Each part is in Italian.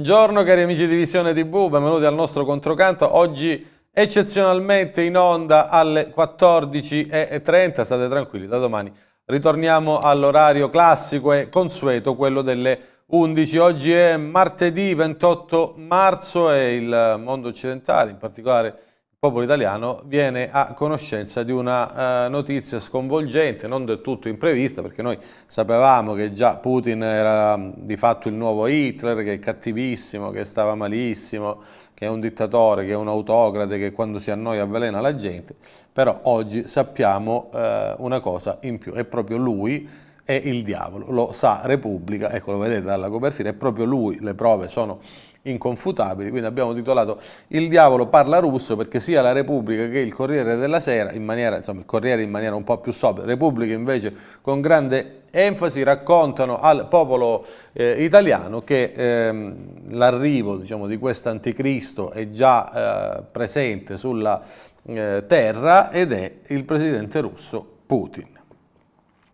Buongiorno cari amici di Visione TV, benvenuti al nostro controcanto. Oggi eccezionalmente in onda alle 14.30, state tranquilli, da domani ritorniamo all'orario classico e consueto, quello delle 11. Oggi è martedì 28 marzo e il mondo occidentale, in particolare popolo italiano viene a conoscenza di una eh, notizia sconvolgente, non del tutto imprevista, perché noi sapevamo che già Putin era mm, di fatto il nuovo Hitler, che è cattivissimo, che stava malissimo, che è un dittatore, che è un autocrate, che quando si annoia avvelena la gente, però oggi sappiamo eh, una cosa in più, è proprio lui è il diavolo, lo sa Repubblica, ecco lo vedete dalla copertina, è proprio lui, le prove sono inconfutabili, quindi abbiamo titolato Il diavolo parla russo perché sia la Repubblica che il Corriere della Sera, in maniera, insomma il Corriere in maniera un po' più sobria, Repubblica invece con grande enfasi raccontano al popolo eh, italiano che ehm, l'arrivo diciamo, di questo anticristo è già eh, presente sulla eh, terra ed è il presidente russo Putin.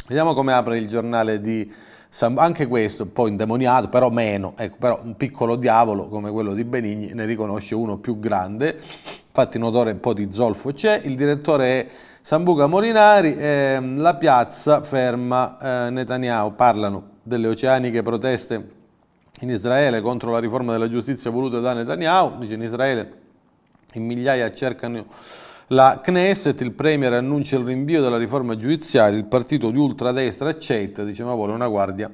Vediamo come apre il giornale di anche questo un po' indemoniato, però meno, ecco, però un piccolo diavolo come quello di Benigni ne riconosce uno più grande, infatti un odore un po' di zolfo c'è, il direttore è Sambuca Molinari, eh, la piazza ferma eh, Netanyahu, parlano delle oceaniche proteste in Israele contro la riforma della giustizia voluta da Netanyahu, dice in Israele in migliaia cercano la Knesset, il Premier annuncia il rinvio della riforma giudiziaria, il partito di ultradestra accetta, diceva vuole una guardia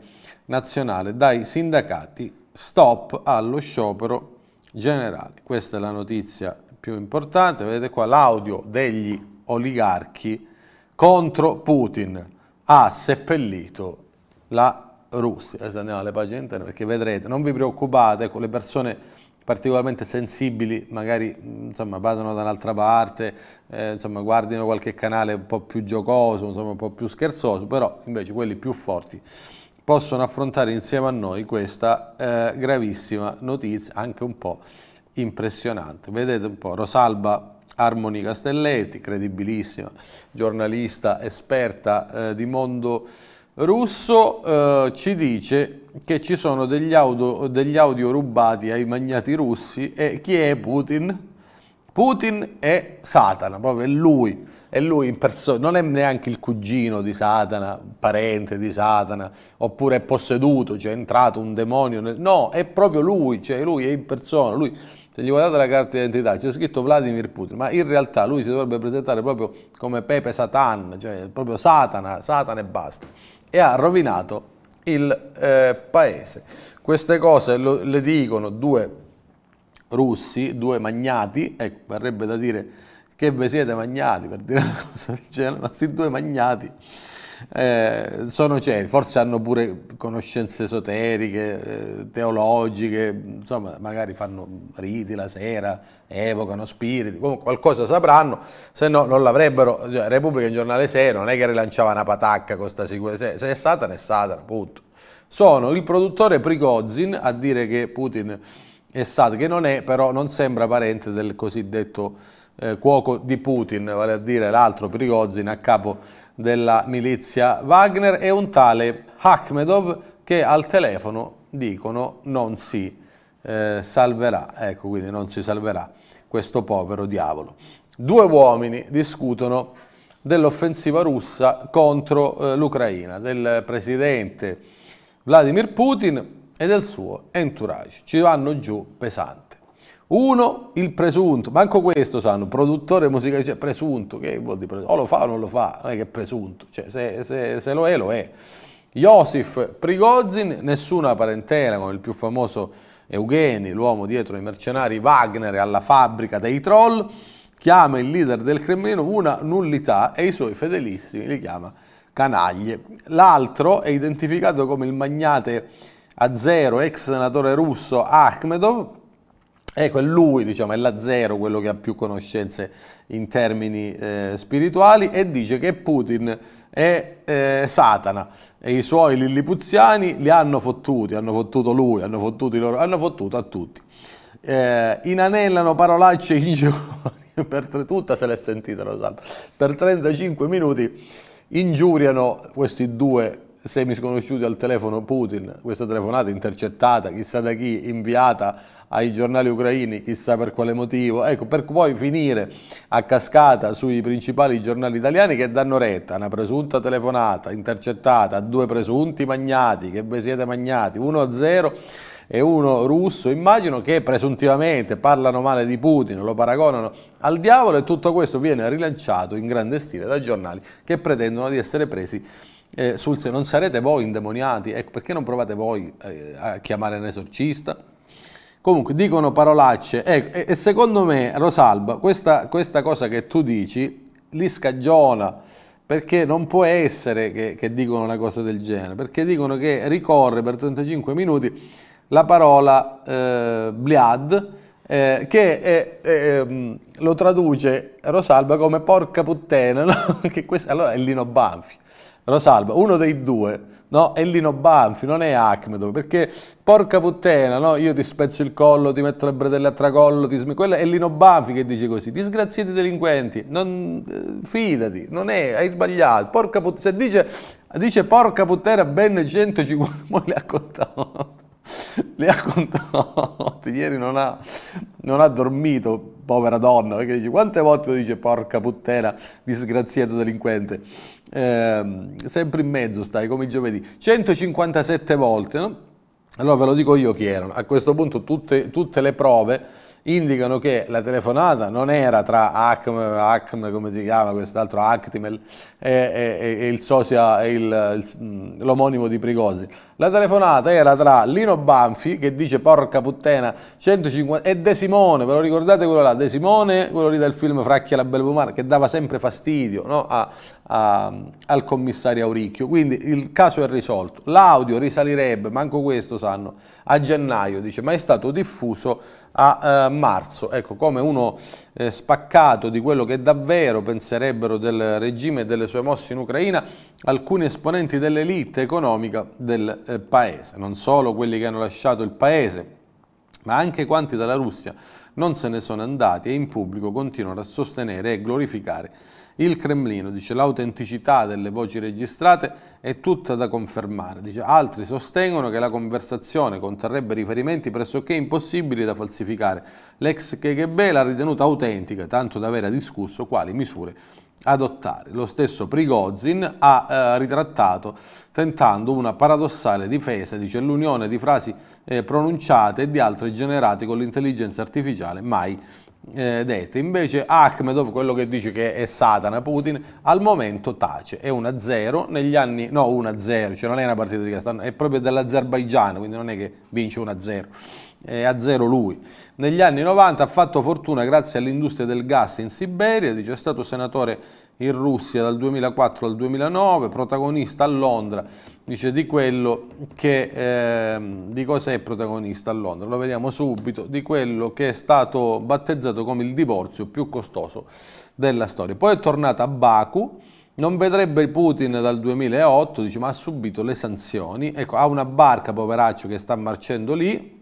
nazionale dai sindacati, stop allo sciopero generale. Questa è la notizia più importante, vedete qua l'audio degli oligarchi contro Putin ha seppellito la Russia. Adesso andiamo alle pagine interne perché vedrete, non vi preoccupate, con ecco, le persone particolarmente sensibili magari insomma, vadano da un'altra parte, eh, insomma, guardino qualche canale un po' più giocoso, insomma, un po' più scherzoso, però invece quelli più forti possono affrontare insieme a noi questa eh, gravissima notizia, anche un po' impressionante. Vedete un po', Rosalba Armoni Castelletti, credibilissima giornalista esperta eh, di mondo Russo eh, ci dice che ci sono degli audio, degli audio rubati ai magnati russi e chi è Putin? Putin è Satana, proprio è lui, è lui in persona, non è neanche il cugino di Satana, parente di Satana, oppure è posseduto, cioè è entrato un demonio, nel... no, è proprio lui, cioè lui è in persona, lui, se gli guardate la carta d'identità c'è scritto Vladimir Putin, ma in realtà lui si dovrebbe presentare proprio come Pepe Satan, cioè proprio Satana, Satana e basta e ha rovinato il eh, paese. Queste cose lo, le dicono due russi, due magnati, ecco, verrebbe da dire che ve siete magnati per dire una cosa del genere, ma questi due magnati eh, sono ciechi, forse hanno pure conoscenze esoteriche, eh, teologiche, insomma magari fanno riti la sera, evocano spiriti, comunque qualcosa sapranno, se no non l'avrebbero, cioè, Repubblica in giornale serio, non è che rilanciava una patacca con questa sicurezza, se è Satana è Satana, punto. Sono il produttore Prigozhin a dire che Putin è Satana, che non è però, non sembra parente del cosiddetto eh, cuoco di Putin, vale a dire l'altro Prigozhin a capo della milizia Wagner, e un tale Akhmedov che al telefono dicono non si eh, salverà, ecco quindi non si salverà questo povero diavolo. Due uomini discutono dell'offensiva russa contro eh, l'Ucraina, del presidente Vladimir Putin e del suo entourage. Ci vanno giù pesanti. Uno, il presunto, manco questo sanno, produttore musicale, cioè presunto, che vuol dire presunto? O lo fa o non lo fa, non è che è presunto, cioè se, se, se lo è, lo è. Josif Prigozhin, nessuna parentela con il più famoso Eugeni, l'uomo dietro i mercenari Wagner alla fabbrica dei troll, chiama il leader del Cremlino una nullità e i suoi fedelissimi li chiama canaglie. L'altro è identificato come il magnate a zero ex senatore russo Akhmedov, Ecco, è lui, diciamo, è la zero quello che ha più conoscenze in termini eh, spirituali e dice che Putin è eh, Satana e i suoi lillipuziani li hanno fottuti, hanno fottuto lui, hanno fottuto loro, hanno fottuto a tutti. Eh, inanellano parolacce ingiuriose, per tutta se l'è sentita lo Rosalba, per 35 minuti ingiuriano questi due semisconosciuti al telefono Putin, questa telefonata intercettata, chissà da chi, inviata ai giornali ucraini, chissà per quale motivo, ecco, per poi finire a cascata sui principali giornali italiani che danno retta a una presunta telefonata intercettata a due presunti magnati, che vi siete magnati, 1-0 e uno russo, immagino che presuntivamente parlano male di Putin, lo paragonano al diavolo e tutto questo viene rilanciato in grande stile da giornali che pretendono di essere presi eh, sul se non sarete voi indemoniati, ecco perché non provate voi eh, a chiamare un esorcista? Comunque dicono parolacce ecco, e, e, secondo me Rosalba questa, questa, cosa che tu dici li scagiona perché non può essere che, che dicono una cosa del genere, perché dicono che ricorre per 35 minuti la parola eh, bliad eh, che è, eh, lo traduce Rosalba come porca puttana, no? questa, allora è Lino Banfi. Rosalba, uno dei due, no? È Lino Banfi, non è Achmedov, perché porca puttana, no? Io ti spezzo il collo, ti metto le bretelle a tracollo, ti sm... quello è Lino Banfi che dice così, disgraziati delinquenti, non... Eh, fidati, non è, hai sbagliato, porca puttana, se dice, dice porca puttana ben 150, poi le ha contato. Le ha contato, ieri non ha, non ha, dormito, povera donna, perché dice quante volte dice porca puttana, disgraziato delinquente. Ehm, sempre in mezzo stai come il giovedì, 157 volte, no? Allora ve lo dico io chi erano. A questo punto tutte, tutte le prove indicano che la telefonata non era tra Acm, Acm come si chiama quest'altro, Actimel e, e, e, il sosia, e il, mm, l'omonimo di Prigosi. La telefonata era tra Lino Banfi, che dice porca puttana, 150, e De Simone, ve lo ricordate quello là? De Simone, quello lì del film Fracchia la Belvomar, che dava sempre fastidio no? a, a, al commissario Auricchio. Quindi il caso è risolto. L'audio risalirebbe, manco questo sanno, a gennaio, dice, ma è stato diffuso a eh, marzo. Ecco, come uno eh, spaccato di quello che davvero penserebbero del regime e delle sue mosse in Ucraina alcuni esponenti dell'elite economica del eh, paese, non solo quelli che hanno lasciato il paese, ma anche quanti dalla Russia non se ne sono andati e in pubblico continuano a sostenere e glorificare il Cremlino dice l'autenticità delle voci registrate è tutta da confermare. Dice, altri sostengono che la conversazione conterrebbe riferimenti pressoché impossibili da falsificare. L'ex KGB l'ha ritenuta autentica, tanto da aver discusso quali misure adottare. Lo stesso Prigozhin ha eh, ritrattato tentando una paradossale difesa, dice l'unione di frasi eh, pronunciate e di altre generate con l'intelligenza artificiale mai eh, dette. Invece Akhmedov, quello che dice che è Satana Putin, al momento tace, è 1-0 negli anni, no 1-0, cioè non è una partita di Castano, è proprio dell'Azerbaigian, quindi non è che vince 1-0, è a 0 lui. Negli anni 90 ha fatto fortuna grazie all'industria del gas in Siberia, dice è stato senatore in Russia dal 2004 al 2009, protagonista a Londra dice di quello che, eh, di cosa è protagonista a Londra, lo vediamo subito, di quello che è stato battezzato come il divorzio più costoso della storia. Poi è tornata a Baku, non vedrebbe Putin dal 2008, dice ma ha subito le sanzioni, ecco ha una barca poveraccio che sta marcendo lì,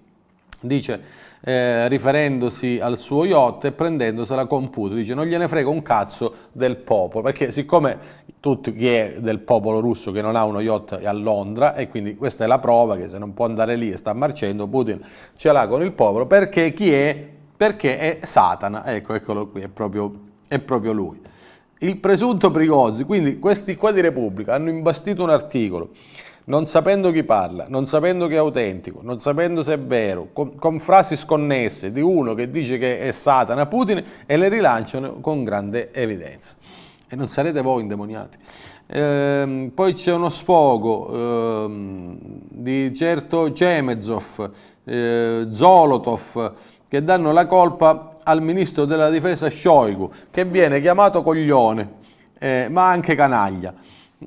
dice eh, riferendosi al suo yacht e prendendosela con Putin. Dice non gliene frega un cazzo del popolo, perché siccome tutti chi è del popolo russo che non ha uno yacht è a Londra e quindi questa è la prova che se non può andare lì e sta marcendo Putin ce l'ha con il popolo perché chi è? Perché è Satana, ecco, eccolo qui, è proprio, è proprio lui. Il presunto Prigozzi, quindi questi qua di Repubblica hanno imbastito un articolo non sapendo chi parla, non sapendo che è autentico, non sapendo se è vero, con, con frasi sconnesse di uno che dice che è Satana Putin e le rilanciano con grande evidenza e non sarete voi indemoniati. Ehm, poi c'è uno sfogo ehm, di certo Cemezov, eh, Zolotov, che danno la colpa al ministro della difesa Shoigu, che viene chiamato coglione, eh, ma anche canaglia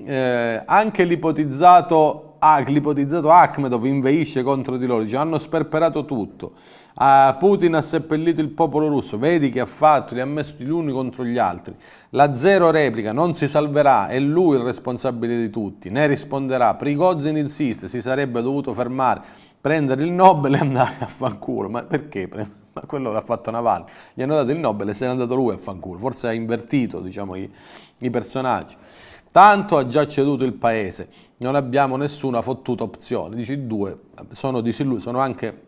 eh, anche l'ipotizzato, ah, l'ipotizzato Akhmedov inveisce contro di loro, dice hanno sperperato tutto, ah, Putin ha seppellito il popolo russo, vedi che ha fatto, li ha messi gli uni contro gli altri, la zero replica, non si salverà, è lui il responsabile di tutti, ne risponderà, Prigozhin insiste, si sarebbe dovuto fermare, prendere il Nobel e andare a fanculo, ma perché ma quello l'ha fatto Navalny, gli hanno dato il Nobel e se n'è andato lui a fanculo, forse ha invertito diciamo, i, i personaggi. Tanto ha già ceduto il paese, non abbiamo nessuna fottuta opzione. Dici due, sono disillusi, sono anche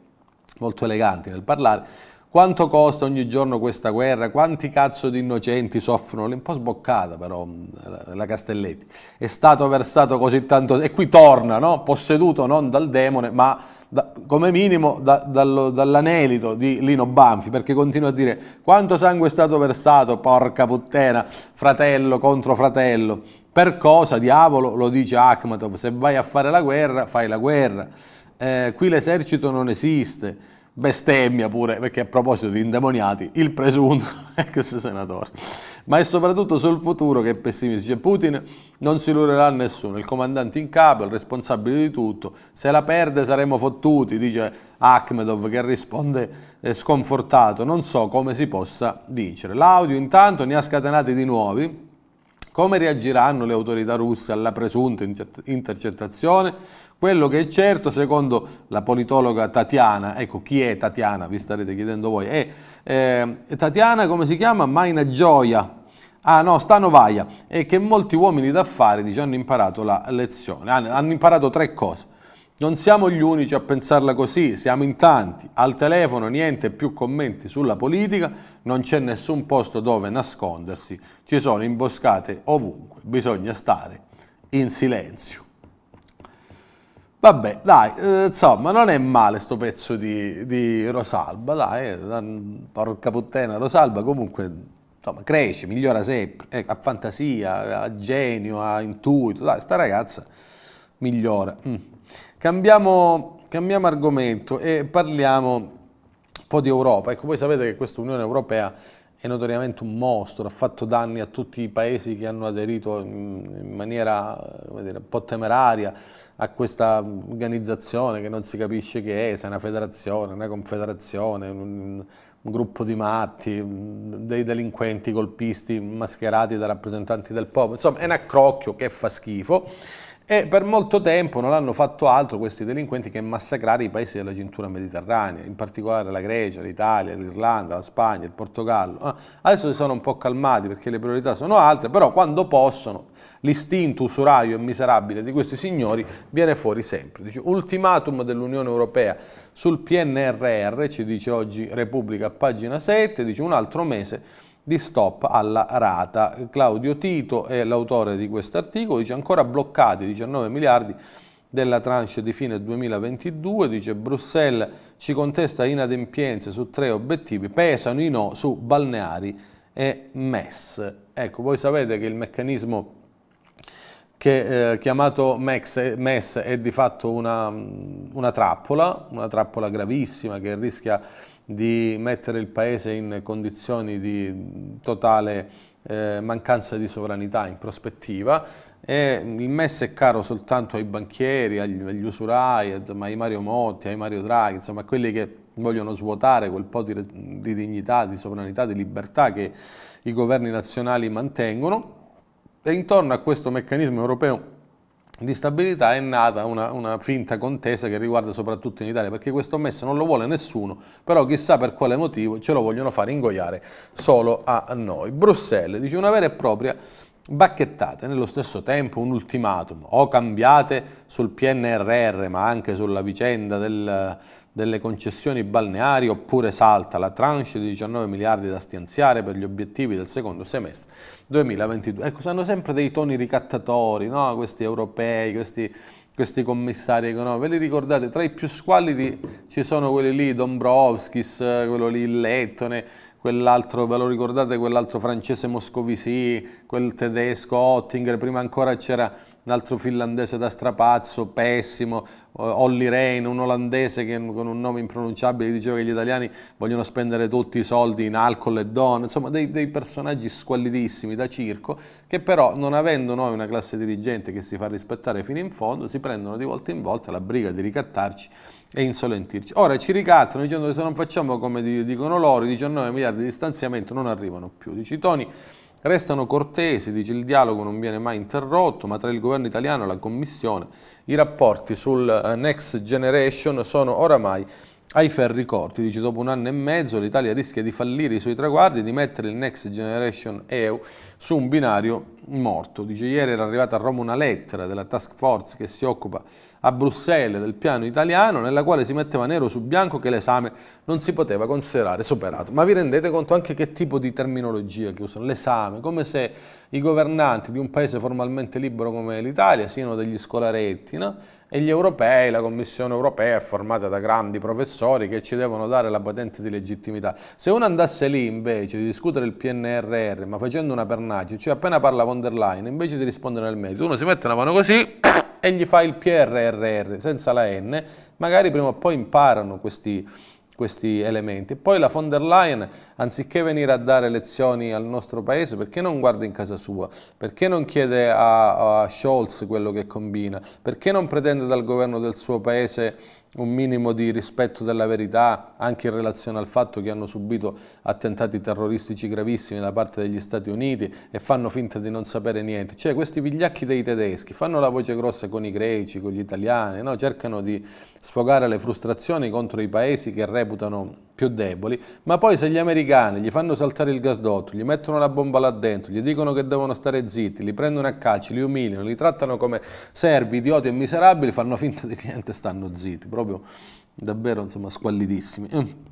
molto eleganti nel parlare quanto costa ogni giorno questa guerra? Quanti cazzo di innocenti soffrono? L'è un po' sboccata però mm, la Castelletti. È stato versato così tanto... E qui torna, no? Posseduto non dal demone, ma da, come minimo da, dal, dall'anelito di Lino Banfi, perché continua a dire quanto sangue è stato versato, porca puttana, fratello contro fratello. Per cosa, diavolo, lo dice Akhmatov, se vai a fare la guerra, fai la guerra. Eh, qui l'esercito non esiste bestemmia pure, perché a proposito di indemoniati, il presunto ex senatore. Ma è soprattutto sul futuro che è pessimista. Cioè, Putin non si illuderà a nessuno, il comandante in capo, il responsabile di tutto, se la perde saremo fottuti, dice Akhmedov che risponde eh, sconfortato, non so come si possa vincere. L'audio intanto ne ha scatenati di nuovi, come reagiranno le autorità russe alla presunta intercettazione? Quello che è certo, secondo la politologa Tatiana, ecco chi è Tatiana, vi starete chiedendo voi, è eh, Tatiana, come si chiama? Maina Gioia. Ah no, Stanovaia, E che molti uomini d'affari dice, hanno imparato la lezione, hanno, hanno imparato tre cose. Non siamo gli unici a pensarla così, siamo in tanti. Al telefono niente più commenti sulla politica, non c'è nessun posto dove nascondersi, ci sono imboscate ovunque, bisogna stare in silenzio. Vabbè, dai, eh, insomma, non è male sto pezzo di, di Rosalba, dai, eh, porca puttana, Rosalba comunque, insomma, cresce, migliora sempre, eh, ha fantasia, ha genio, ha intuito, dai, sta ragazza migliora. Mm. Cambiamo, cambiamo argomento e parliamo un po' di Europa, ecco, voi sapete che questa Unione Europea è notoriamente un mostro, ha fatto danni a tutti i paesi che hanno aderito in maniera eh, dire, un po' temeraria a questa organizzazione che non si capisce che è, se è una federazione, una confederazione, un, un gruppo di matti, dei delinquenti colpisti mascherati da rappresentanti del popolo, insomma è un accrocchio che fa schifo e per molto tempo non hanno fatto altro questi delinquenti che massacrare i paesi della cintura mediterranea, in particolare la Grecia, l'Italia, l'Irlanda, la Spagna, il Portogallo. Eh. Adesso si sono un po' calmati perché le priorità sono altre, però quando possono l'istinto usuraio e miserabile di questi signori viene fuori sempre. Dice, ultimatum dell'Unione Europea sul PNRR, ci dice oggi Repubblica, pagina 7, dice un altro mese di stop alla rata. Claudio Tito è l'autore di questo articolo, dice ancora bloccati 19 miliardi della tranche di fine 2022, dice Bruxelles ci contesta inadempienze su tre obiettivi, pesano i no su balneari e MES. Ecco, voi sapete che il meccanismo che eh, chiamato MES, MES è di fatto una, una trappola, una trappola gravissima che rischia di mettere il Paese in condizioni di totale eh, mancanza di sovranità in prospettiva e il MES è caro soltanto ai banchieri, agli, agli usurai, ai Mario Motti, ai Mario Draghi, insomma a quelli che vogliono svuotare quel po' di, di dignità, di sovranità, di libertà che i governi nazionali mantengono e intorno a questo meccanismo europeo di stabilità è nata una, una, finta contesa che riguarda soprattutto in Italia, perché questo messo non lo vuole nessuno, però chissà per quale motivo ce lo vogliono fare ingoiare solo a noi. Bruxelles dice una vera e propria bacchettata nello stesso tempo un ultimatum, o cambiate sul PNRR, ma anche sulla vicenda del delle concessioni balneari oppure salta la tranche di 19 miliardi da stanziare per gli obiettivi del secondo semestre 2022. Ecco, hanno sempre dei toni ricattatori, no? questi europei, questi, questi commissari economici. Ve li ricordate? Tra i più squallidi ci sono quelli lì, Dombrovskis, quello lì Lettone, quell'altro, ve lo ricordate, quell'altro francese Moscovici, quel tedesco Ottinger, prima ancora c'era un altro finlandese da strapazzo, pessimo, eh, Olli Rehn, un olandese che con un nome impronunciabile diceva che gli italiani vogliono spendere tutti i soldi in alcol e donne, insomma dei, dei personaggi squallidissimi da circo che però non avendo noi una classe dirigente che si fa rispettare fino in fondo si prendono di volta in volta la briga di ricattarci e insolentirci. Ora ci ricattano dicendo che se non facciamo come dicono loro i 19 miliardi di stanziamento non arrivano più. Dici Tony, Restano cortesi, dice il dialogo non viene mai interrotto, ma tra il governo italiano e la Commissione i rapporti sul eh, Next Generation sono oramai ai ferri corti. Dice dopo un anno e mezzo l'Italia rischia di fallire i suoi traguardi e di mettere il Next Generation EU su un binario morto. Dice ieri era arrivata a Roma una lettera della task force che si occupa a Bruxelles del piano italiano nella quale si metteva nero su bianco che l'esame non si poteva considerare superato. Ma vi rendete conto anche che tipo di terminologia che usano? L'esame, come se i governanti di un paese formalmente libero come l'Italia siano degli scolaretti, no? E gli europei, la Commissione europea è formata da grandi professori che ci devono dare la patente di legittimità. Se uno andasse lì invece di discutere il PNRR, ma facendo una pernata, agio, cioè appena parla von der Leyen, invece di rispondere nel merito, uno si mette una mano così e gli fa il PRRR senza la N, magari prima o poi imparano questi, questi elementi. Poi la von der Leyen, anziché venire a dare lezioni al nostro paese, perché non guarda in casa sua? Perché non chiede a, a Scholz quello che combina? Perché non pretende dal governo del suo paese un minimo di rispetto della verità anche in relazione al fatto che hanno subito attentati terroristici gravissimi da parte degli Stati Uniti e fanno finta di non sapere niente. Cioè questi vigliacchi dei tedeschi fanno la voce grossa con i greci, con gli italiani, no? cercano di sfogare le frustrazioni contro i paesi che reputano più deboli, ma poi se gli americani gli fanno saltare il gasdotto, gli mettono la bomba là dentro, gli dicono che devono stare zitti, li prendono a calci, li umiliano, li trattano come servi, idioti e miserabili, fanno finta di niente, stanno zitti, proprio davvero insomma squallidissimi.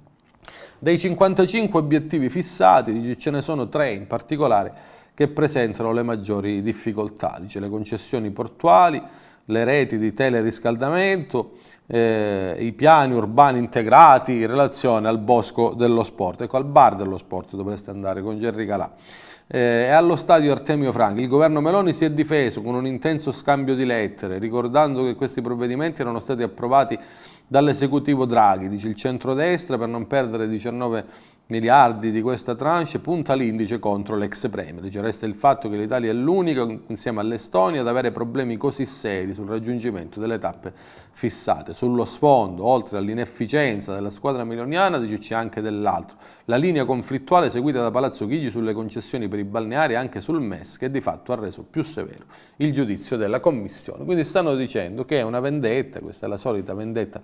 Dei 55 obiettivi fissati, ce ne sono tre in particolare che presentano le maggiori difficoltà, dice le concessioni portuali, le reti di teleriscaldamento, eh, i piani urbani integrati in relazione al bosco dello sport. Ecco, al bar dello sport dovreste andare con Gerry Calà. Eh, e allo stadio Artemio Franchi. Il governo Meloni si è difeso con un intenso scambio di lettere, ricordando che questi provvedimenti erano stati approvati dall'esecutivo Draghi, dice il centrodestra, per non perdere 19 miliardi di questa tranche punta l'indice contro l'ex Premier. Cioè resta il fatto che l'Italia è l'unica, insieme all'Estonia, ad avere problemi così seri sul raggiungimento delle tappe fissate. Sullo sfondo, oltre all'inefficienza della squadra miloniana, c'è anche dell'altro. La linea conflittuale seguita da Palazzo Chigi sulle concessioni per i balneari e anche sul MES, che di fatto ha reso più severo il giudizio della Commissione. Quindi stanno dicendo che è una vendetta, questa è la solita vendetta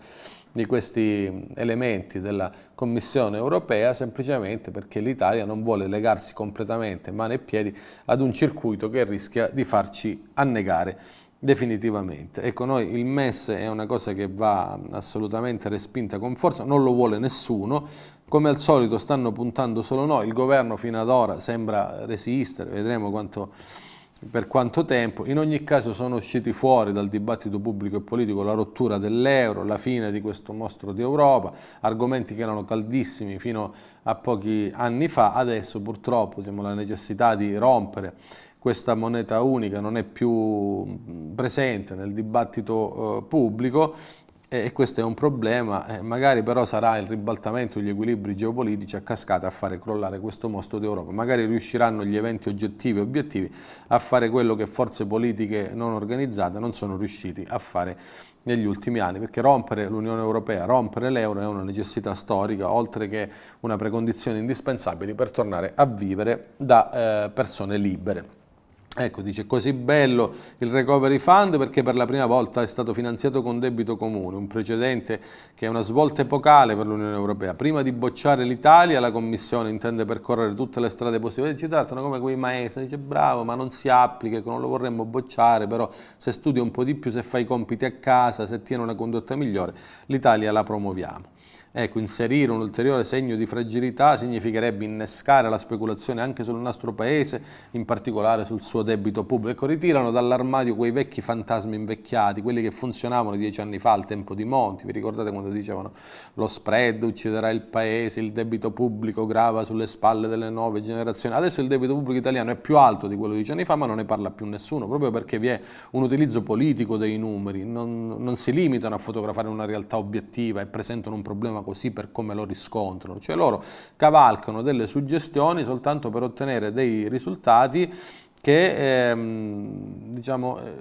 di questi elementi della Commissione europea semplicemente perché l'Italia non vuole legarsi completamente mano e piedi ad un circuito che rischia di farci annegare definitivamente. Ecco, noi il MES è una cosa che va assolutamente respinta con forza, non lo vuole nessuno, come al solito stanno puntando solo noi, il governo fino ad ora sembra resistere, vedremo quanto per quanto tempo, in ogni caso sono usciti fuori dal dibattito pubblico e politico la rottura dell'euro, la fine di questo mostro di Europa, argomenti che erano caldissimi fino a pochi anni fa, adesso purtroppo diciamo, la necessità di rompere questa moneta unica non è più presente nel dibattito eh, pubblico e questo è un problema, eh, magari però sarà il ribaltamento degli equilibri geopolitici a cascata a fare crollare questo mostro d'Europa, magari riusciranno gli eventi oggettivi e obiettivi a fare quello che forze politiche non organizzate non sono riusciti a fare negli ultimi anni, perché rompere l'Unione Europea, rompere l'euro è una necessità storica, oltre che una precondizione indispensabile per tornare a vivere da eh, persone libere. Ecco, dice così bello il recovery fund perché per la prima volta è stato finanziato con debito comune, un precedente che è una svolta epocale per l'Unione Europea. Prima di bocciare l'Italia la Commissione intende percorrere tutte le strade possibili. Ci trattano come quei maestri, dice bravo ma non si applica, ecco, non lo vorremmo bocciare, però se studi un po' di più, se fai i compiti a casa, se tieni una condotta migliore, l'Italia la promuoviamo. Ecco, inserire un ulteriore segno di fragilità significherebbe innescare la speculazione anche sul nostro paese, in particolare sul suo debito pubblico. Ecco, ritirano dall'armadio quei vecchi fantasmi invecchiati, quelli che funzionavano dieci anni fa al tempo di Monti. Vi ricordate quando dicevano lo spread ucciderà il paese, il debito pubblico grava sulle spalle delle nuove generazioni. Adesso il debito pubblico italiano è più alto di quello di dieci anni fa, ma non ne parla più nessuno, proprio perché vi è un utilizzo politico dei numeri. Non, non si limitano a fotografare una realtà obiettiva e presentano un problema problema così per come lo riscontrano, cioè loro cavalcano delle suggestioni soltanto per ottenere dei risultati che ehm, diciamo, eh,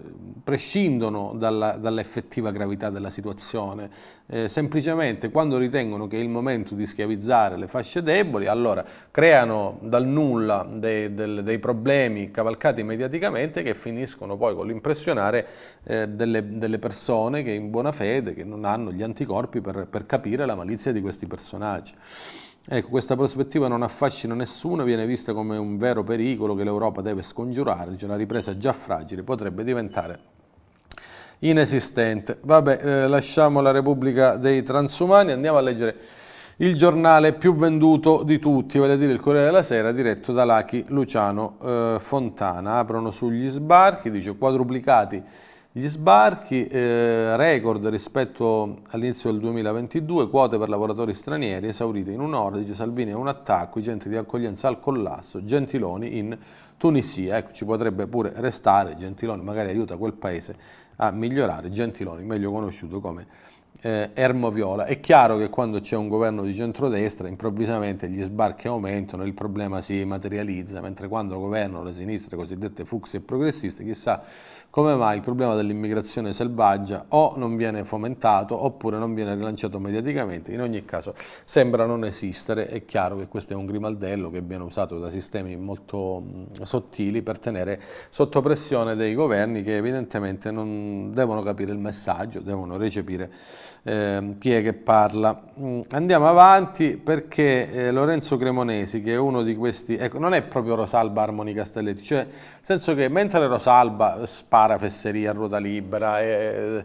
prescindono dall'effettiva gravità della situazione. Eh, semplicemente quando ritengono che è il momento di schiavizzare le fasce deboli, allora creano dal nulla dei, del, dei problemi cavalcati mediaticamente che finiscono poi con l'impressionare eh, delle, delle, persone che in buona fede, che non hanno gli anticorpi per, per capire la malizia di questi personaggi. Ecco, questa prospettiva non affascina nessuno, viene vista come un vero pericolo che l'Europa deve scongiurare, cioè la ripresa già fragile potrebbe diventare inesistente. Vabbè, eh, lasciamo la Repubblica dei Transumani, andiamo a leggere il giornale più venduto di tutti, vale a dire il Corriere della Sera, diretto da Lachi Luciano eh, Fontana. Aprono sugli sbarchi, dice quadruplicati gli sbarchi eh, record rispetto all'inizio del 2022, quote per lavoratori stranieri esaurite in un'ora, dice Salvini è un attacco, i centri di accoglienza al collasso, Gentiloni in Tunisia, ecco ci potrebbe pure restare, Gentiloni magari aiuta quel paese a migliorare, Gentiloni meglio conosciuto come eh, ermo viola. È chiaro che quando c'è un governo di centrodestra improvvisamente gli sbarchi aumentano, il problema si materializza, mentre quando governano le sinistre cosiddette fucsi e progressiste, chissà come mai il problema dell'immigrazione selvaggia o non viene fomentato oppure non viene rilanciato mediaticamente, in ogni caso sembra non esistere, è chiaro che questo è un grimaldello che viene usato da sistemi molto sottili per tenere sotto pressione dei governi che evidentemente non devono capire il messaggio, devono recepire eh, chi è che parla. Mm, andiamo avanti perché eh, Lorenzo Cremonesi, che è uno di questi, ecco, non è proprio Rosalba Armoni Castelletti, cioè nel senso che mentre Rosalba spara fesseria a ruota libera, eh,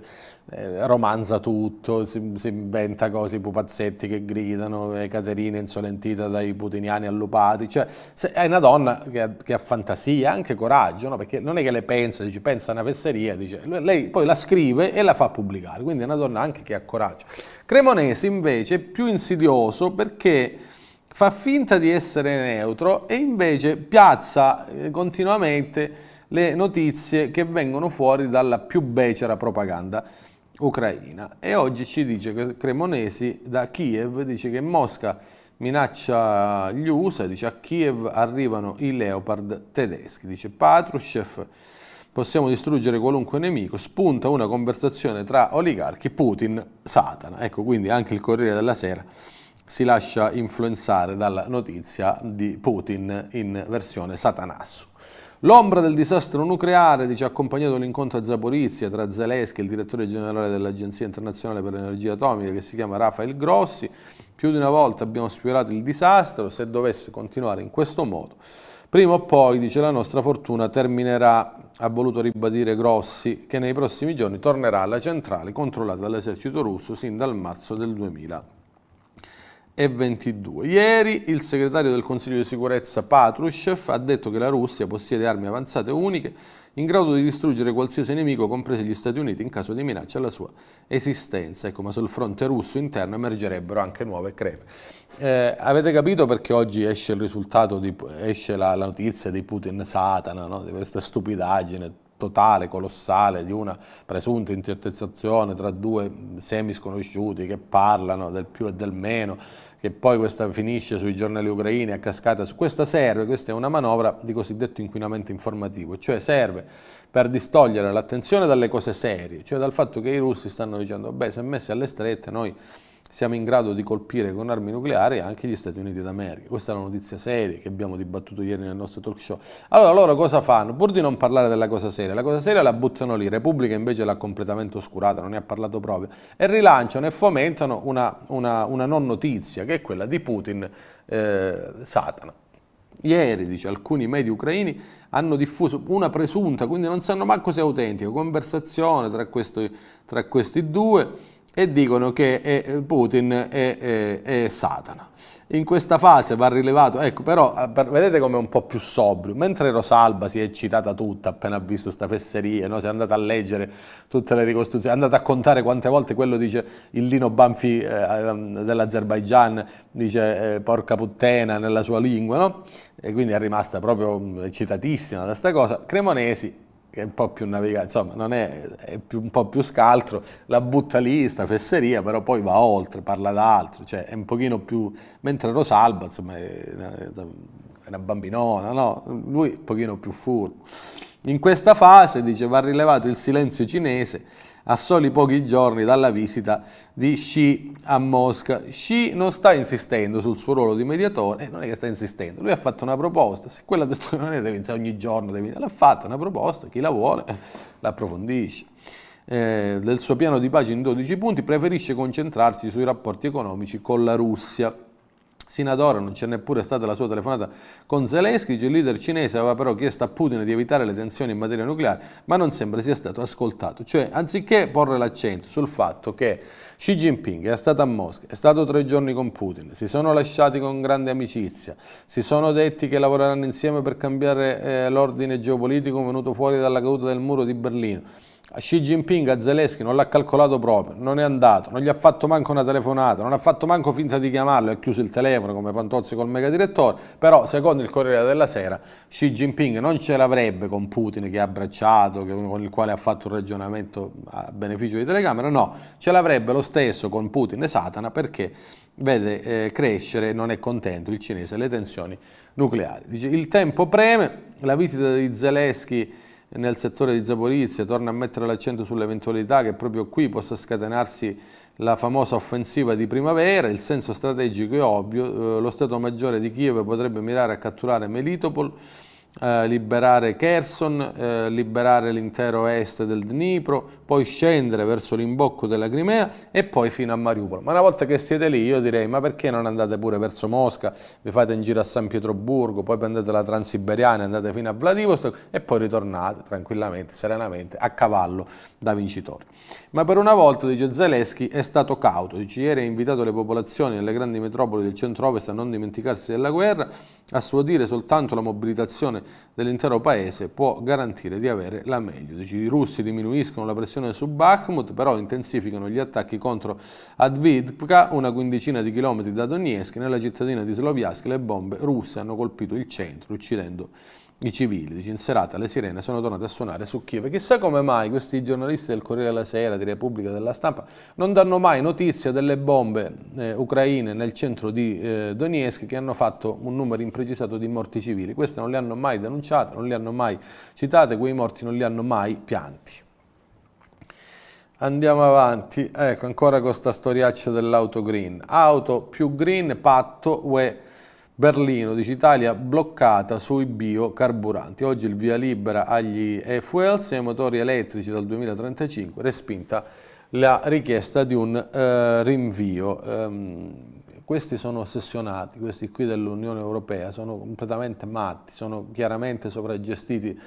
eh, romanza tutto, si, si, inventa cose, i pupazzetti che gridano, eh, Caterina insolentita dai putiniani allupati, cioè è una donna che ha, che ha fantasia, anche coraggio, no? perché non è che le pensa, dice pensa a una fesseria, dice, lei poi la scrive e la fa pubblicare, quindi è una donna anche che ha coraggio. Cremonese invece è più insidioso perché fa finta di essere neutro e invece piazza eh, continuamente le notizie che vengono fuori dalla più becera propaganda. Ucraina e oggi ci dice che Cremonesi da Kiev dice che Mosca minaccia gli USA, dice a Kiev arrivano i Leopard tedeschi, dice Patrushev possiamo distruggere qualunque nemico, spunta una conversazione tra oligarchi, Putin, Satana. Ecco, quindi anche il Corriere della Sera si lascia influenzare dalla notizia di Putin in versione satanasso. L'ombra del disastro nucleare dice, ha accompagnato l'incontro a Zaporizia tra Zelensky e il direttore generale dell'Agenzia Internazionale per l'Energia Atomica che si chiama Rafael Grossi. Più di una volta abbiamo spiorato il disastro, se dovesse continuare in questo modo, prima o poi, dice, la nostra fortuna terminerà, ha voluto ribadire Grossi, che nei prossimi giorni tornerà alla centrale controllata dall'esercito russo sin dal marzo del 2000 e 22. Ieri il segretario del Consiglio di sicurezza Patrushev ha detto che la Russia possiede armi avanzate uniche in grado di distruggere qualsiasi nemico, compresi gli Stati Uniti, in caso di minaccia alla sua esistenza. Ecco, ma sul fronte russo interno emergerebbero anche nuove crepe. Eh, avete capito perché oggi esce il risultato, di, esce la, la notizia di Putin Satana, no? di questa stupidaggine totale, colossale, di una presunta intertezzazione tra due semi sconosciuti che parlano del più e del meno, che poi questa finisce sui giornali ucraini a cascata. Questa serve, questa è una manovra di cosiddetto inquinamento informativo, cioè serve per distogliere l'attenzione dalle cose serie, cioè dal fatto che i russi stanno dicendo, beh, se messi alle strette noi siamo in grado di colpire con armi nucleari anche gli Stati Uniti d'America. Questa è una notizia seria che abbiamo dibattuto ieri nel nostro talk show. Allora loro cosa fanno? Pur di non parlare della cosa seria, la cosa seria la buttano lì, Repubblica invece l'ha completamente oscurata, non ne ha parlato proprio, e rilanciano e fomentano una, una, una non notizia, che è quella di Putin eh, Satana. Ieri, dice, alcuni media ucraini hanno diffuso una presunta, quindi non sanno manco se è autentica, conversazione tra, questo, tra questi due e dicono che è eh, eh, Putin è, è, eh, è, Satana. In questa fase va rilevato, ecco però vedete come è un po' più sobrio, mentre Rosalba si è eccitata tutta appena ha visto sta fesseria, no? si è andata a leggere tutte le ricostruzioni, è andata a contare quante volte quello dice il Lino Banfi eh, ehm, dell'Azerbaigian, dice eh, porca puttana nella sua lingua, no? e quindi è rimasta proprio mm, eccitatissima da questa cosa. Cremonesi che è un po' più navigato, insomma, non è, è più, un po' più scaltro, la butta lì, sta fesseria, però poi va oltre, parla d'altro, cioè è un pochino più... Mentre Rosalba, insomma, è una, è una bambinona, no? Lui è un pochino più furbo. In questa fase, dice, va rilevato il silenzio cinese, a soli pochi giorni dalla visita di Xi a Mosca. Xi non sta insistendo sul suo ruolo di mediatore, non è che sta insistendo, lui ha fatto una proposta, se quella ha detto che non è deve iniziare ogni giorno, deve... l'ha fatta una proposta, chi la vuole l'approfondisce. Eh, del suo piano di pace in 12 punti preferisce concentrarsi sui rapporti economici con la Russia. Sino ad ora non c'è neppure stata la sua telefonata con Zelensky, il leader cinese aveva però chiesto a Putin di evitare le tensioni in materia nucleare, ma non sembra sia stato ascoltato. Cioè, anziché porre l'accento sul fatto che Xi Jinping è stato a Mosca, è stato tre giorni con Putin, si sono lasciati con grande amicizia, si sono detti che lavoreranno insieme per cambiare eh, l'ordine geopolitico venuto fuori dalla caduta del muro di Berlino, a Xi Jinping, a Zelensky non l'ha calcolato proprio, non è andato, non gli ha fatto manco una telefonata, non ha fatto manco finta di chiamarlo e ha chiuso il telefono come Fantozzi col mega direttore, però secondo il Corriere della Sera Xi Jinping non ce l'avrebbe con Putin che ha abbracciato, che, con il quale ha fatto un ragionamento a beneficio di telecamera, no, ce l'avrebbe lo stesso con Putin e Satana perché vede eh, crescere, non è contento il cinese, le tensioni nucleari. Dice, il tempo preme, la visita di Zelensky nel settore di Zaporizia, torna a mettere l'accento sull'eventualità che proprio qui possa scatenarsi la famosa offensiva di primavera, il senso strategico è ovvio, eh, lo Stato Maggiore di Kiev potrebbe mirare a catturare Melitopol, eh, liberare Kherson, eh, liberare l'intero est del Dnipro, poi scendere verso l'imbocco della Crimea e poi fino a Mariupol. Ma una volta che siete lì io direi ma perché non andate pure verso Mosca, vi fate in giro a San Pietroburgo, poi prendete la Transiberiana, andate fino a Vladivostok e poi ritornate tranquillamente, serenamente, a cavallo da vincitore. Ma per una volta, dice Zelensky, è stato cauto. Dice, ieri ha invitato le popolazioni nelle grandi metropoli del centro-ovest a non dimenticarsi della guerra, a suo dire soltanto la mobilitazione dell'intero paese può garantire di avere la meglio. I russi diminuiscono la pressione su Bakhmut, però intensificano gli attacchi contro Advidka, una quindicina di chilometri da Donetsk, nella cittadina di Sloviansk le bombe russe hanno colpito il centro, uccidendo i civili, dice in serata le sirene sono tornate a suonare su Kiev. Chissà come mai questi giornalisti del Corriere della Sera, di Repubblica della Stampa, non danno mai notizia delle bombe eh, ucraine nel centro di eh, Donetsk che hanno fatto un numero imprecisato di morti civili. Queste non le hanno mai denunciate, non le hanno mai citate, quei morti non li hanno mai pianti. Andiamo avanti, ecco ancora con questa storiaccia dell'auto green. Auto più green, patto UE Berlino, dice Italia, bloccata sui biocarburanti. Oggi il via libera agli e-fuels e ai motori elettrici dal 2035, respinta la richiesta di un eh, rinvio. Ehm, questi sono ossessionati, questi qui dell'Unione Europea, sono completamente matti, sono chiaramente sovraggestiti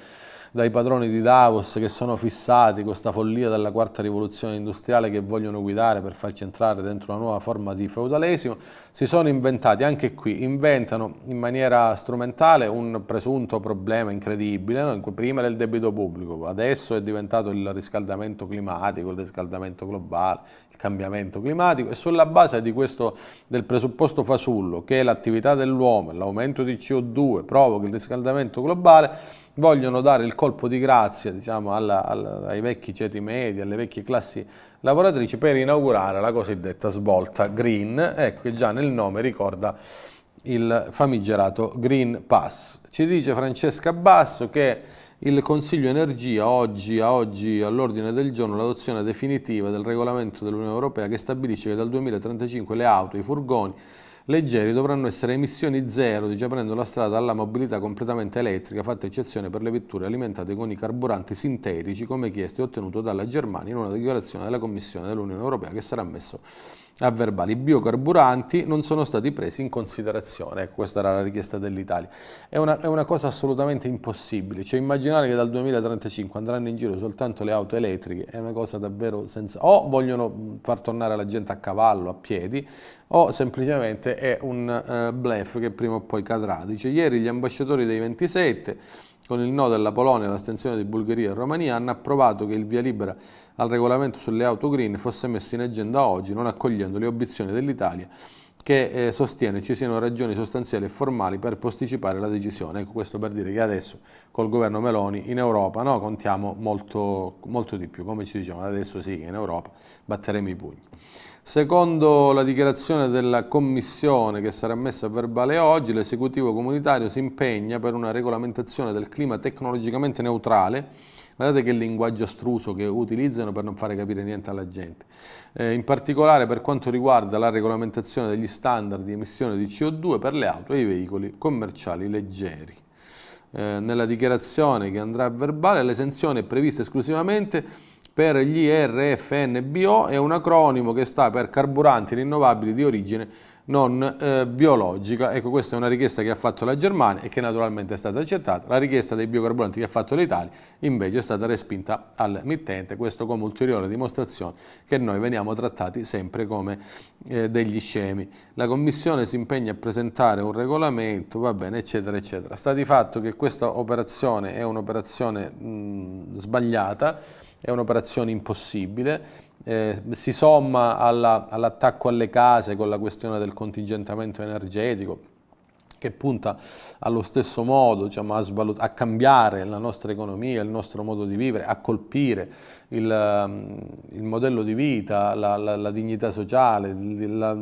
dai padroni di Davos che sono fissati con questa follia della quarta rivoluzione industriale che vogliono guidare per farci entrare dentro una nuova forma di feudalesimo, si sono inventati anche qui, inventano in maniera strumentale un presunto problema incredibile, no? prima era il debito pubblico, adesso è diventato il riscaldamento climatico, il riscaldamento globale, il cambiamento climatico e sulla base di questo, del presupposto fasullo che l'attività dell'uomo, l'aumento di CO2 provoca il riscaldamento globale, vogliono dare il colpo di grazia diciamo, alla, alla, ai vecchi ceti medi, alle vecchie classi lavoratrici per inaugurare la cosiddetta svolta green, ecco che già nel nome ricorda il famigerato Green Pass. Ci dice Francesca Basso che il Consiglio Energia oggi ha oggi all'ordine del giorno l'adozione definitiva del regolamento dell'Unione Europea che stabilisce che dal 2035 le auto, i furgoni, leggeri dovranno essere emissioni zero, digiaprendo la strada alla mobilità completamente elettrica, fatta eccezione per le vetture alimentate con i carburanti sintetici, come chiesto e ottenuto dalla Germania in una dichiarazione della Commissione dell'Unione Europea che sarà messo a verbale. I biocarburanti non sono stati presi in considerazione, ecco, questa era la richiesta dell'Italia. È una, è una, cosa assolutamente impossibile, cioè immaginare che dal 2035 andranno in giro soltanto le auto elettriche è una cosa davvero senza... o vogliono far tornare la gente a cavallo, a piedi, o semplicemente è un eh, blef che prima o poi cadrà. Dice ieri gli ambasciatori dei 27 con il no della Polonia, l'astensione di Bulgaria e Romania hanno approvato che il via libera al regolamento sulle auto green fosse messo in agenda oggi, non accogliendo le obiezioni dell'Italia che eh, sostiene ci siano ragioni sostanziali e formali per posticipare la decisione. Ecco, questo per dire che adesso col governo Meloni in Europa no, contiamo molto, molto di più, come ci diciamo adesso sì che in Europa batteremo i pugni. Secondo la dichiarazione della Commissione che sarà messa a verbale oggi, l'esecutivo comunitario si impegna per una regolamentazione del clima tecnologicamente neutrale Guardate che linguaggio astruso che utilizzano per non fare capire niente alla gente. Eh, in particolare per quanto riguarda la regolamentazione degli standard di emissione di CO2 per le auto e i veicoli commerciali leggeri. Eh, nella dichiarazione che andrà a verbale l'esenzione è prevista esclusivamente per gli RFNBO, è un acronimo che sta per carburanti rinnovabili di origine non eh, biologica. Ecco, questa è una richiesta che ha fatto la Germania e che naturalmente è stata accettata. La richiesta dei biocarburanti che ha fatto l'Italia invece è stata respinta al mittente, questo come ulteriore dimostrazione che noi veniamo trattati sempre come eh, degli scemi. La Commissione si impegna a presentare un regolamento, va bene, eccetera, eccetera. Sta di fatto che questa operazione è un'operazione sbagliata, è un'operazione impossibile, eh, si somma all'attacco alle case con la questione del contingentamento energetico che punta allo stesso modo diciamo, a, a, cambiare la nostra economia, il nostro modo di vivere, a colpire il, il modello di vita, la, la, la dignità sociale, la,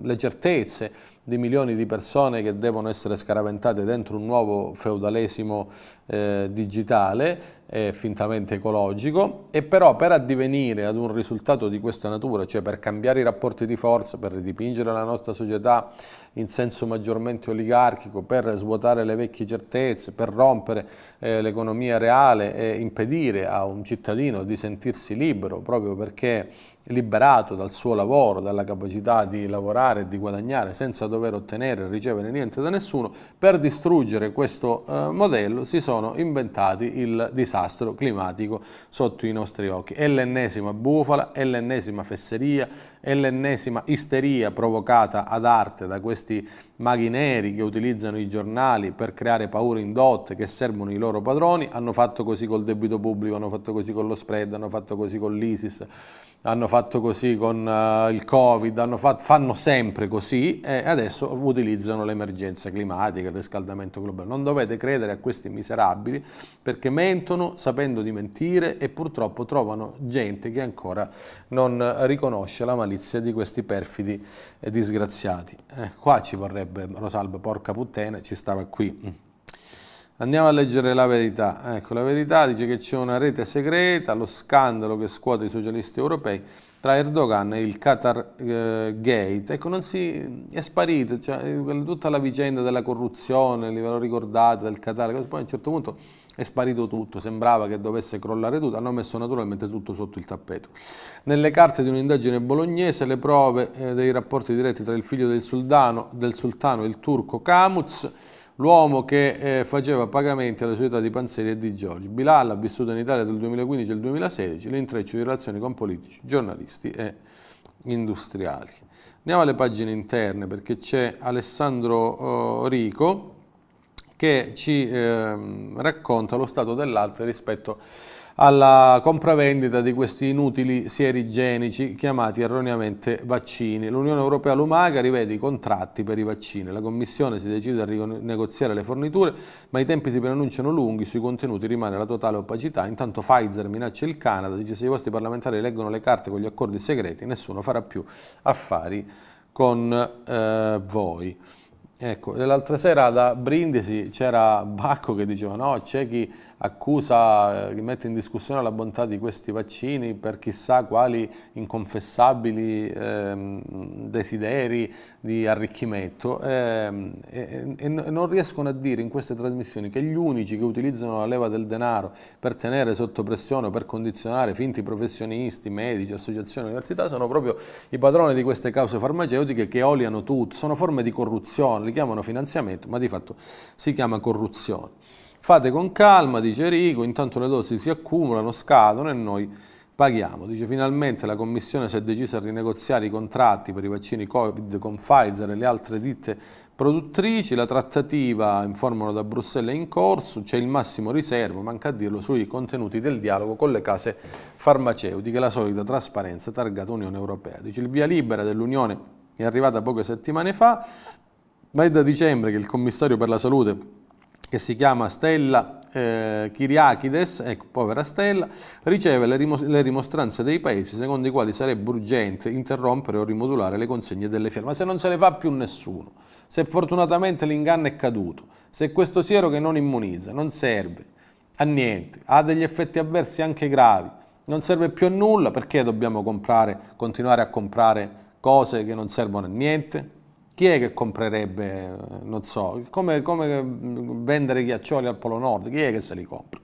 le certezze di milioni di persone che devono essere scaraventate dentro un nuovo feudalesimo eh, digitale eh, fintamente ecologico e però per addivenire ad un risultato di questa natura, cioè per cambiare i rapporti di forza, per ridipingere la nostra società in senso maggiormente oligarchico, per svuotare le vecchie certezze, per rompere eh, l'economia reale e impedire a un cittadino di sentirsi libero proprio perché liberato dal suo lavoro, dalla capacità di lavorare e di guadagnare senza dover ottenere e ricevere niente da nessuno, per distruggere questo eh, modello si sono inventati il disastro climatico sotto i nostri occhi. È l'ennesima bufala, è l'ennesima fesseria, è l'ennesima isteria provocata ad arte da questi maghi neri che utilizzano i giornali per creare paure indotte che servono i loro padroni, hanno fatto così col debito pubblico, hanno fatto così con lo spread, hanno fatto così con l'ISIS hanno fatto così con uh, il Covid, fatto, fanno sempre così e adesso utilizzano l'emergenza climatica, il riscaldamento globale. Non dovete credere a questi miserabili perché mentono sapendo di mentire e purtroppo trovano gente che ancora non riconosce la malizia di questi perfidi disgraziati. Eh, qua ci vorrebbe Rosalba, porca puttana, ci stava qui. Andiamo a leggere la verità. Ecco, la verità dice che c'è una rete segreta, lo scandalo che scuote i socialisti europei tra Erdogan e il Qatar eh, Gate. Ecco, non si, è sparito, cioè, tutta la vicenda della corruzione, ve lo ricordate, del Qatar, poi a un certo punto è sparito tutto, sembrava che dovesse crollare tutto, hanno messo naturalmente tutto sotto il tappeto. Nelle carte di un'indagine bolognese le prove eh, dei rapporti diretti tra il figlio del, soldano, del sultano e il turco Kamuz l'uomo che eh, faceva pagamenti alle società di Panzeri e di Giorgi. Bilal ha vissuto in Italia dal 2015 al 2016 l'intreccio di relazioni con politici, giornalisti e industriali. Andiamo alle pagine interne perché c'è Alessandro eh, Rico che ci eh, racconta lo stato dell'arte rispetto a alla compravendita di questi inutili sieri igienici chiamati erroneamente vaccini. L'Unione Europea Lumaga rivede i contratti per i vaccini. La Commissione si decide a rinegoziare le forniture, ma i tempi si preannunciano lunghi, sui contenuti rimane la totale opacità. Intanto Pfizer minaccia il Canada, dice se i vostri parlamentari leggono le carte con gli accordi segreti, nessuno farà più affari con eh, voi. Ecco, l'altra sera da Brindisi c'era Bacco che diceva no, c'è chi accusa che eh, mette in discussione la bontà di questi vaccini per chissà quali inconfessabili ehm, desideri di arricchimento ehm, e, e, non riescono a dire in queste trasmissioni che gli unici che utilizzano la leva del denaro per tenere sotto pressione o per condizionare finti professionisti, medici, associazioni, università sono proprio i padroni di queste cause farmaceutiche che oliano tutto, sono forme di corruzione, li chiamano finanziamento ma di fatto si chiama corruzione. Fate con calma, dice Rico, intanto le dosi si accumulano, scadono e noi paghiamo. Dice finalmente la Commissione si è decisa a rinegoziare i contratti per i vaccini Covid con Pfizer e le altre ditte produttrici, la trattativa, informano da Bruxelles, è in corso, c'è il massimo riservo, manca a dirlo, sui contenuti del dialogo con le case farmaceutiche, la solita trasparenza targata Unione Europea. Dice il via libera dell'Unione è arrivata poche settimane fa, ma è da dicembre che il commissario per la salute che si chiama Stella eh, Kiriakides, ecco, eh, povera Stella, riceve le, rimos le, rimostranze dei paesi secondo i quali sarebbe urgente interrompere o rimodulare le consegne delle firme, ma se non se ne fa più nessuno, se fortunatamente l'inganno è caduto, se questo siero che non immunizza non serve a niente, ha degli effetti avversi anche gravi, non serve più a nulla, perché dobbiamo comprare, continuare a comprare cose che non servono a niente? chi è che comprerebbe, non so, come, come vendere ghiaccioli al Polo Nord, chi è che se li compra?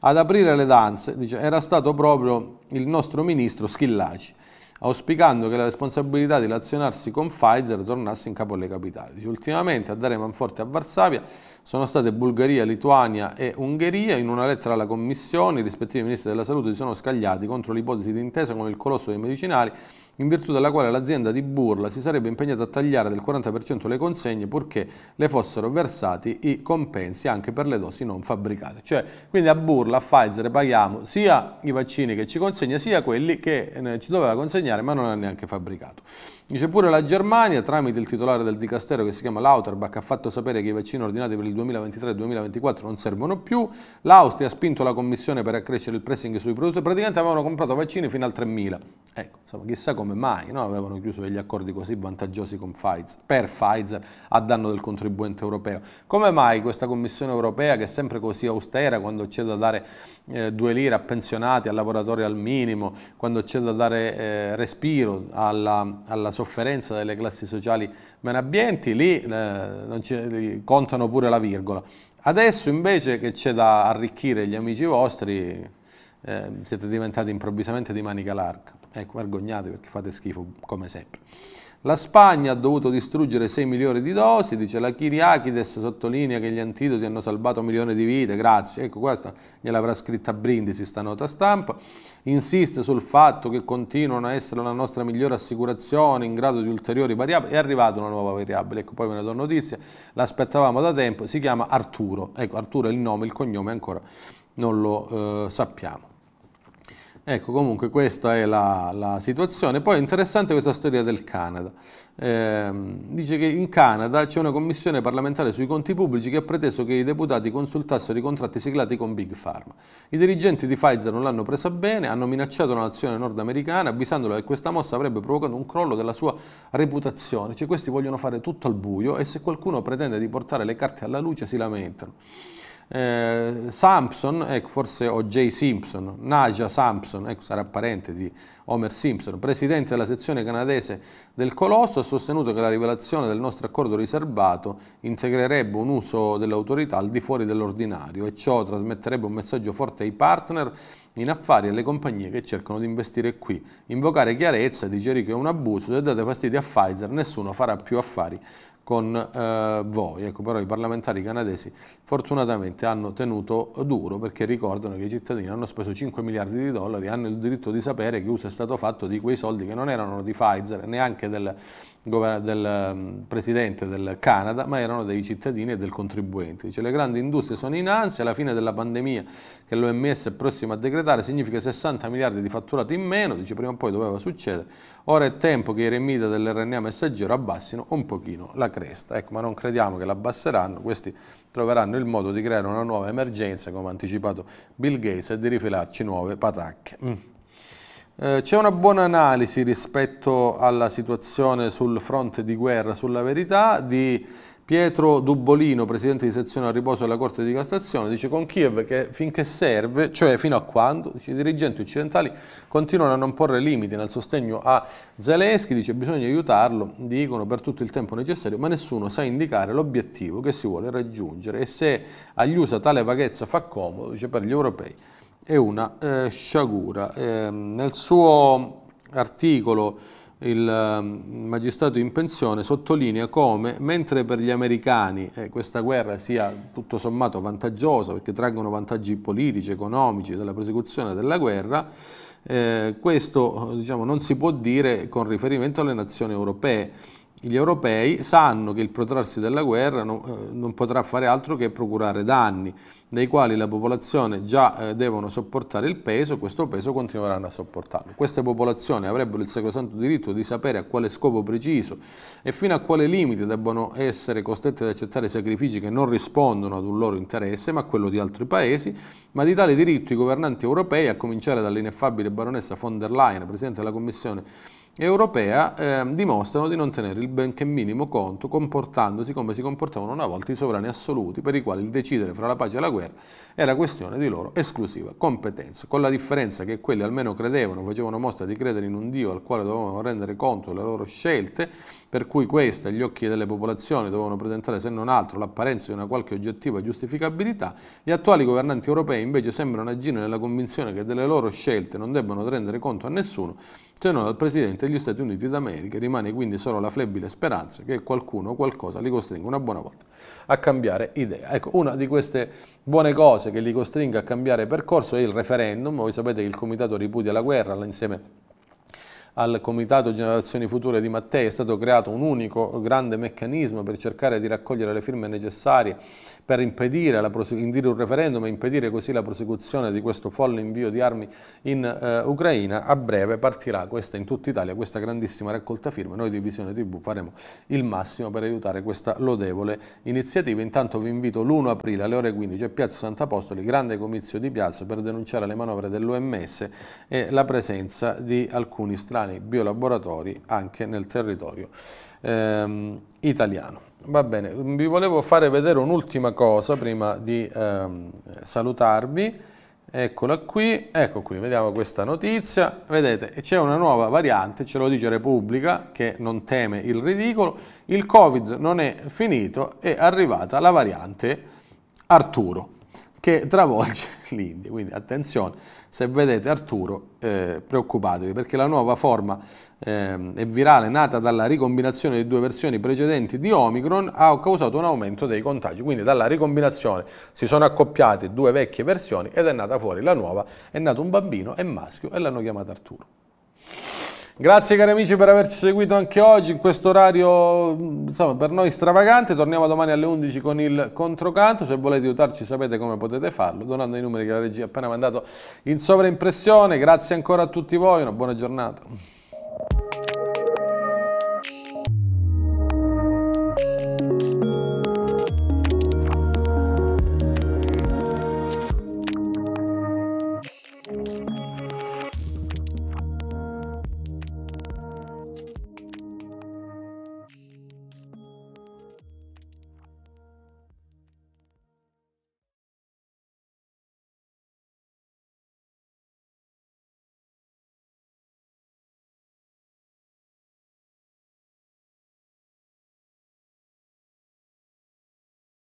Ad aprire le danze, dice, era stato proprio il nostro ministro Schillaci, auspicando che la responsabilità di lazionarsi con Pfizer tornasse in capo alle capitali. Dice, ultimamente a dare manforte a Varsavia sono state Bulgaria, Lituania e Ungheria. In una lettera alla Commissione, i rispettivi ministri della Salute si sono scagliati contro l'ipotesi di intesa con il colosso dei medicinali in virtù della quale l'azienda di Burla si sarebbe impegnata a tagliare del 40% le consegne purché le fossero versati i compensi anche per le dosi non fabbricate. Cioè, quindi a Burla, a Pfizer paghiamo sia i vaccini che ci consegna, sia quelli che eh, ci doveva consegnare ma non ha neanche fabbricato. Dice pure la Germania, tramite il titolare del dicastero che si chiama Lauterbach, ha fatto sapere che i vaccini ordinati per il 2023 2024 non servono più. L'Austria ha spinto la commissione per accrescere il pressing sui prodotti. Praticamente avevano comprato vaccini fino al 3.000. Ecco, insomma, chissà come mai no? avevano chiuso degli accordi così vantaggiosi Pfizer, per Pfizer a danno del contribuente europeo. Come mai questa commissione europea, che è sempre così austera quando c'è da dare eh, due lire a pensionati, a lavoratori al minimo, quando c'è da dare eh, respiro alla, alla sofferenza delle classi sociali meno abbienti, lì, eh, lì contano pure la virgola. Adesso invece che c'è da arricchire gli amici vostri, eh, siete diventati improvvisamente di manica larga. Ecco, vergognatevi perché fate schifo come sempre. La Spagna ha dovuto distruggere 6 milioni di dosi, dice la Kiriakides, sottolinea che gli antidoti hanno salvato milioni di vite, grazie. Ecco, questa gliel'avrà scritta Brindisi, sta nota stampa. Insiste sul fatto che continuano a essere la nostra migliore assicurazione in grado di ulteriori variabili. È arrivata una nuova variabile, ecco, poi ve ne do notizia, l'aspettavamo da tempo, si chiama Arturo. Ecco, Arturo è il nome, il cognome ancora non lo eh, sappiamo. Ecco, comunque questa è la, la situazione. Poi è interessante questa storia del Canada. Eh, dice che in Canada c'è una commissione parlamentare sui conti pubblici che ha preteso che i deputati consultassero i contratti siglati con Big Pharma. I dirigenti di Pfizer non l'hanno presa bene, hanno minacciato la nazione nordamericana avvisandolo che questa mossa avrebbe provocato un crollo della sua reputazione. Cioè questi vogliono fare tutto al buio e se qualcuno pretende di portare le carte alla luce si lamentano eh, Sampson, ecco, forse o Simpson, Naja Sampson, ecco, sarà parente di Homer Simpson, presidente della sezione canadese del Colosso, ha sostenuto che la rivelazione del nostro accordo riservato integrerebbe un uso dell'autorità al di fuori dell'ordinario e ciò trasmetterebbe un messaggio forte ai partner in affari e alle compagnie che cercano di investire qui. Invocare chiarezza digerire che è un abuso, se date fastidio a Pfizer nessuno farà più affari con eh, voi. Ecco, però i parlamentari canadesi fortunatamente hanno tenuto duro perché ricordano che i cittadini hanno speso 5 miliardi di dollari, e hanno il diritto di sapere che uso è stato fatto di quei soldi che non erano di Pfizer, neanche del del mm, presidente del Canada, ma erano dei cittadini e del contribuente. Dice, le grandi industrie sono in ansia, la fine della pandemia che l'OMS è prossima a decretare significa 60 miliardi di fatturato in meno, dice prima o poi doveva succedere, ora è tempo che i remida dell'RNA messaggero abbassino un pochino la cresta. Ecco, ma non crediamo che l'abbasseranno, questi troveranno il modo di creare una nuova emergenza, come ha anticipato Bill Gates, e di rifilarci nuove patacche. Mm. Eh, c'è una buona analisi rispetto alla situazione sul fronte di guerra, sulla verità, di Pietro Dubolino, presidente di sezione a riposo della Corte di Cassazione, dice con Kiev che finché serve, cioè fino a quando, dice, i dirigenti occidentali continuano a non porre limiti nel sostegno a Zelensky, dice bisogna aiutarlo, dicono per tutto il tempo necessario, ma nessuno sa indicare l'obiettivo che si vuole raggiungere e se agli USA tale vaghezza fa comodo, dice per gli europei è una eh, sciagura. Eh, nel suo articolo il ehm, magistrato in pensione sottolinea come mentre per gli americani eh, questa guerra sia tutto sommato vantaggiosa perché traggono vantaggi politici, economici dalla prosecuzione della guerra, eh, questo diciamo, non si può dire con riferimento alle nazioni europee gli europei sanno che il protrarsi della guerra non, eh, non potrà fare altro che procurare danni, dei quali la popolazione già eh, devono sopportare il peso, questo peso continueranno a sopportarlo. Queste popolazioni avrebbero il sacrosanto diritto di sapere a quale scopo preciso e fino a quale limite debbono essere costrette ad accettare sacrifici che non rispondono ad un loro interesse, ma a quello di altri paesi, ma di tale diritto i governanti europei, a cominciare dall'ineffabile baronessa von der Leyen, Presidente della Commissione europea eh, dimostrano di non tenere il benché minimo conto comportandosi come si comportavano una volta i sovrani assoluti per i quali il decidere fra la pace e la guerra era questione di loro esclusiva competenza, con la differenza che quelli almeno credevano, facevano mostra di credere in un Dio al quale dovevano rendere conto delle loro scelte, per cui queste agli occhi delle popolazioni dovevano presentare se non altro l'apparenza di una qualche oggettiva giustificabilità, gli attuali governanti europei invece sembrano agire nella convinzione che delle loro scelte non debbano rendere conto a nessuno se non dal Presidente degli Stati Uniti d'America rimane quindi solo la flebile speranza che qualcuno o qualcosa li costringa una buona volta a cambiare idea. Ecco, una di queste buone cose che li costringa a cambiare percorso è il referendum. Voi sapete che il Comitato ripudia la guerra insieme a al Comitato Generazioni Future di Mattei è stato creato un unico grande meccanismo per cercare di raccogliere le firme necessarie per impedire, indire un referendum e impedire così la prosecuzione di questo folle invio di armi in eh, Ucraina. A breve partirà questa in tutta Italia, questa grandissima raccolta firme. Noi di Visione TV faremo il massimo per aiutare questa lodevole iniziativa. Intanto vi invito l'1 aprile alle ore 15 a Piazza Sant'Apostoli, grande comizio di piazza per denunciare le manovre dell'OMS e la presenza di alcuni strani italiani biolaboratori anche nel territorio ehm, italiano. Va bene, vi volevo fare vedere un'ultima cosa prima di ehm, salutarvi. Eccola qui, ecco qui, vediamo questa notizia. Vedete, c'è una nuova variante, ce lo dice Repubblica, che non teme il ridicolo. Il Covid non è finito, è arrivata la variante Arturo che travolge l'India. Quindi attenzione, se vedete Arturo, eh, preoccupatevi perché la nuova forma eh, e virale nata dalla ricombinazione di due versioni precedenti di Omicron ha causato un aumento dei contagi. Quindi dalla ricombinazione si sono accoppiate due vecchie versioni ed è nata fuori la nuova, è nato un bambino, è maschio e l'hanno chiamata Arturo. Grazie cari amici per averci seguito anche oggi in questo orario insomma, per noi stravagante. Torniamo domani alle 11 con il controcanto. Se volete aiutarci sapete come potete farlo donando i numeri che la regia ha appena mandato in sovraimpressione. Grazie ancora a tutti voi, una buona giornata.